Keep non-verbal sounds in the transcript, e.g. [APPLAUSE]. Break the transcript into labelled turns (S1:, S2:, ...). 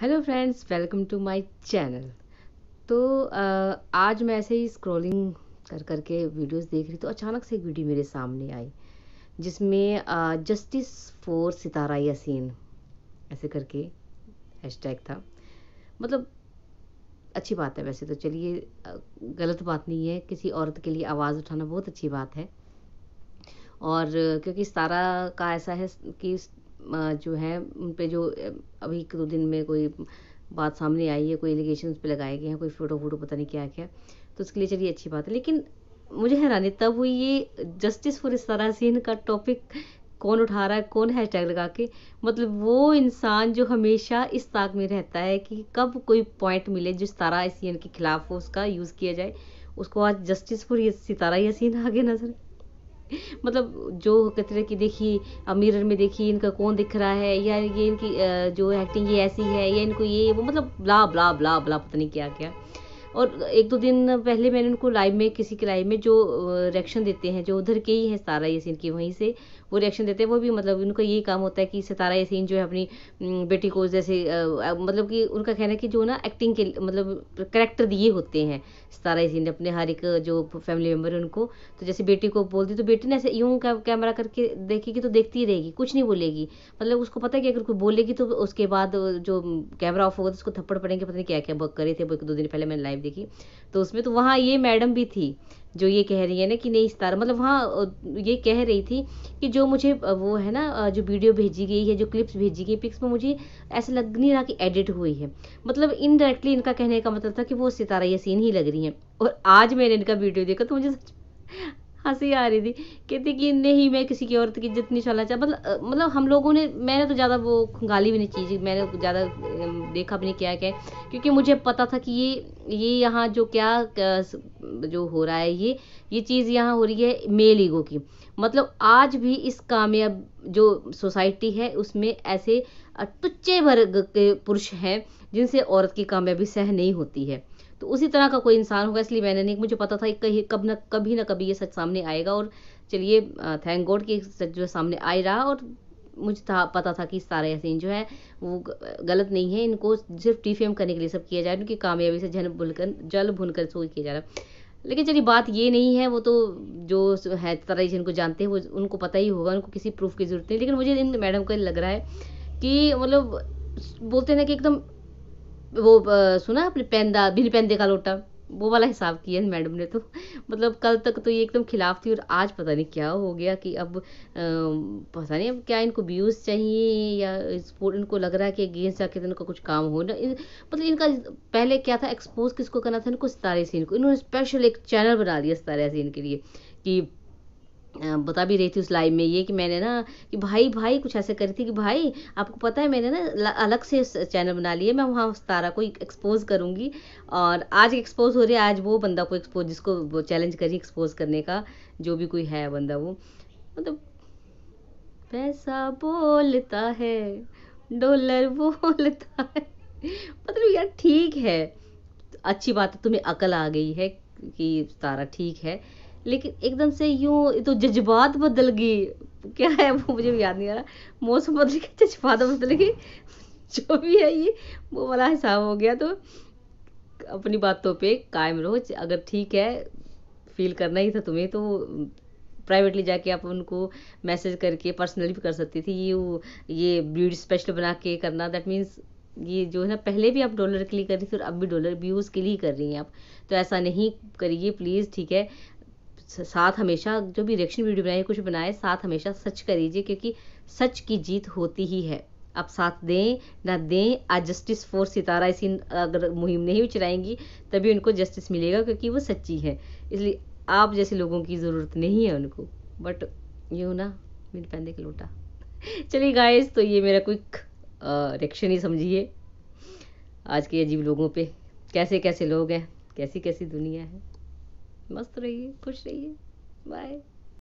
S1: hello friends welcome to my channel तो आज मैं ऐसे ही स्क्रॉलिंग कर करके वीडियोस देख रही तो अचानक से एक वीडियो मेरे सामने आई जिसमें जस्टिस फॉर सितारा यासीन ऐसे करके हैशटैग था मतलब अच्छी बात है वैसे तो चलिए गलत बात नहीं है किसी औरत के लिए आवाज़ उठाना बहुत अच्छी बात है और क्योंकि सितारा का ऐसा है कि जो है उन पर जो अभी एक दो दिन में कोई बात सामने आई है कोई एलिगेशन पे लगाए गए हैं कोई फ़ोटो फोटो पता नहीं क्या क्या तो उसके लिए चलिए अच्छी बात है लेकिन मुझे हैरानी तब हुई ये जस्टिस फॉर सरासीन का टॉपिक कौन उठा रहा है कौन हैशटैग लगा के मतलब वो इंसान जो हमेशा इस ताक में रहता है कि कब कोई पॉइंट मिले जो सितारा एसियन के खिलाफ हो उसका यूज़ किया जाए उसको आज जस्टिस फॉर ये सितारा यासीन आगे नजर [LAUGHS] मतलब जो कहते हैं कि देखिए मिरर में देखिए इनका कौन दिख रहा है या ये इनकी जो एक्टिंग ये ऐसी है या इनको ये वो मतलब ब्ला ब्ला ब्ला ब्ला पता नहीं क्या क्या और एक दो दिन पहले मैंने उनको लाइव में किसी के लाइव में जो रिएक्शन देते हैं जो उधर के ही हैं सतारा यसीन की वहीं से वो रिएक्शन देते हैं वो भी मतलब उनका यही काम होता है कि सतारा यसीन जो है अपनी बेटी को जैसे मतलब कि उनका कहना है कि जो ना एक्टिंग के मतलब करेक्टर दिए होते हैं सितारा यसीन ने अपने हर एक जो फैमिली मेम्बर है उनको तो जैसे बेटी को बोल दी तो बेटी ने ऐसे यूँ कैमरा करके देखेगी तो देखती ही रहेगी कुछ नहीं बोलेगी मतलब उसको पता है कि अगर कोई बोलेगी तो उसके बाद जो कैमरा ऑफ होगा तो उसको थप्पड़ पड़ेंगे पता नहीं क्या क्या करे थे वो एक दो दिन पहले मैंने लाइव लाइव देखी तो उसमें तो वहाँ ये मैडम भी थी जो ये कह रही है ना कि नहीं सितारा मतलब वहाँ ये कह रही थी कि जो मुझे वो है ना जो वीडियो भेजी गई है जो क्लिप्स भेजी गई पिक्स में मुझे ऐसा लग नहीं रहा कि एडिट हुई है मतलब इनडायरेक्टली इनका कहने का मतलब था कि वो सितारा सीन ही लग रही है और आज मैंने इनका वीडियो देखा तो मुझे हंसी आ रही थी कहती कि नहीं मैं किसी की औरत की इज्जत नहीं छोड़ना चाहता मतलब मतलब हम लोगों ने मैंने तो ज़्यादा वो खंगाली भी नहीं चीज मैंने ज़्यादा देखा भी नहीं किया क्या क्योंकि मुझे पता था कि ये ये यहाँ जो क्या जो हो रहा है ये ये चीज़ यहाँ हो रही है मेल ईगो की मतलब आज भी इस कामयाब जो सोसाइटी है उसमें ऐसे तुच्चे वर्ग के पुरुष हैं जिनसे औरत की कामयाबी सह नहीं होती है तो उसी तरह का कोई इंसान होगा इसलिए मैंने नहीं मुझे पता था कहीं कब ना कभी ना कभी ये सच सामने आएगा और चलिए थैंक गॉड कि सच जो सामने आ रहा और मुझे था पता था कि सारे यासीन जो है वो गलत नहीं है इनको सिर्फ टीफेम करने के लिए सब किया जा रहा है उनकी कामयाबी से जल भुनकर जल भुनकर सो किया जा रहा है लेकिन चलिए बात ये नहीं है वो तो जो है तरह जिनको जानते हैं वो उनको पता ही होगा उनको किसी प्रूफ की ज़रूरत नहीं लेकिन मुझे इन मैडम को लग रहा है कि मतलब बोलते हैं ना कि एकदम वो सुना अपने पैंदा बिन पेंदे का लोटा वो वाला हिसाब किया मैडम ने तो [LAUGHS] मतलब कल तक तो ये एकदम खिलाफ थी और आज पता नहीं क्या हो गया कि अब पता नहीं अब क्या इनको व्यूज़ चाहिए या स्पोर्ट इनको लग रहा है कि अगेंस्ट जाके तो इनका कुछ काम हो ना इन, मतलब इनका पहले क्या था एक्सपोज किसको करना था इनको सितारे सीन को इन्होंने स्पेशल एक चैनल बना दिया सितारे सीन के लिए कि बता भी रही थी उस लाइव में ये कि मैंने ना कि भाई भाई कुछ ऐसे करी थी कि भाई आपको पता है मैंने ना अलग से चैनल बना लिया मैं वहाँ उस तारा को एक्सपोज करूँगी और आज एक्सपोज हो रही है आज वो बंदा को एक्सपोज जिसको वो चैलेंज करी एक्सपोज करने का जो भी कोई है बंदा वो मतलब पैसा बोलता है डॉलर बोलता है मतलब यार ठीक है अच्छी बात है तुम्हें अकल आ गई है कि तारा ठीक है लेकिन एकदम से यूं तो जज्बात बदल गई क्या है वो मुझे भी याद नहीं आ रहा मौसम बदल गया जज्बात बदल गई जो भी है ये वो वाला हिसाब हो गया तो अपनी बातों पे कायम रहो अगर ठीक है फील करना ही था तुम्हें तो प्राइवेटली जाके आप उनको मैसेज करके पर्सनली भी कर सकती थी ये ये ब्यूटी स्पेशल बना के करना दैट मीन्स ये जो है ना पहले भी आप डॉलर के लिए कर रही थी और अब भी डॉलर व्यूज़ के लिए कर रही हैं आप तो ऐसा नहीं करिए प्लीज़ ठीक है साथ हमेशा जो भी रिएक्शन वीडियो बनाए कुछ बनाए साथ हमेशा सच करीजिए क्योंकि सच की जीत होती ही है आप साथ दें ना दें आज जस्टिस फॉर सितारा इसी अगर मुहिम नहीं भी चलाएंगी तभी उनको जस्टिस मिलेगा क्योंकि वो सच्ची है इसलिए आप जैसे लोगों की ज़रूरत नहीं है उनको बट यू ना मिल पैंदे के लोटा चलिए गाइस तो ये मेरा क्विक रिएक्शन ही समझिए आज के अजीब लोगों पे कैसे कैसे लोग हैं कैसी कैसी दुनिया है मस्त रहिए खुश रहिए बाय